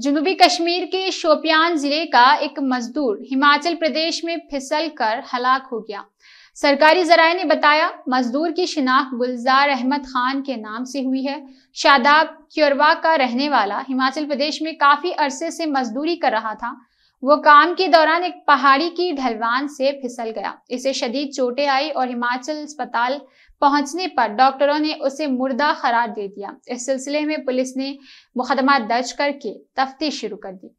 जुनूबी कश्मीर के शोपियान जिले का एक मजदूर हिमाचल प्रदेश में फिसल कर हलाक हो गया सरकारी जराये ने बताया मजदूर की शिनाख्त गुलजार अहमद खान के नाम से हुई है शादाब क्योरवा का रहने वाला हिमाचल प्रदेश में काफी अरसे से मजदूरी कर रहा था वो काम के दौरान एक पहाड़ी की ढलवान से फिसल गया इसे शदीद चोटें आई और हिमाचल अस्पताल पहुंचने पर डॉक्टरों ने उसे मुर्दा करार दे दिया इस सिलसिले में पुलिस ने मुकदमा दर्ज करके तफ्तीश शुरू कर दी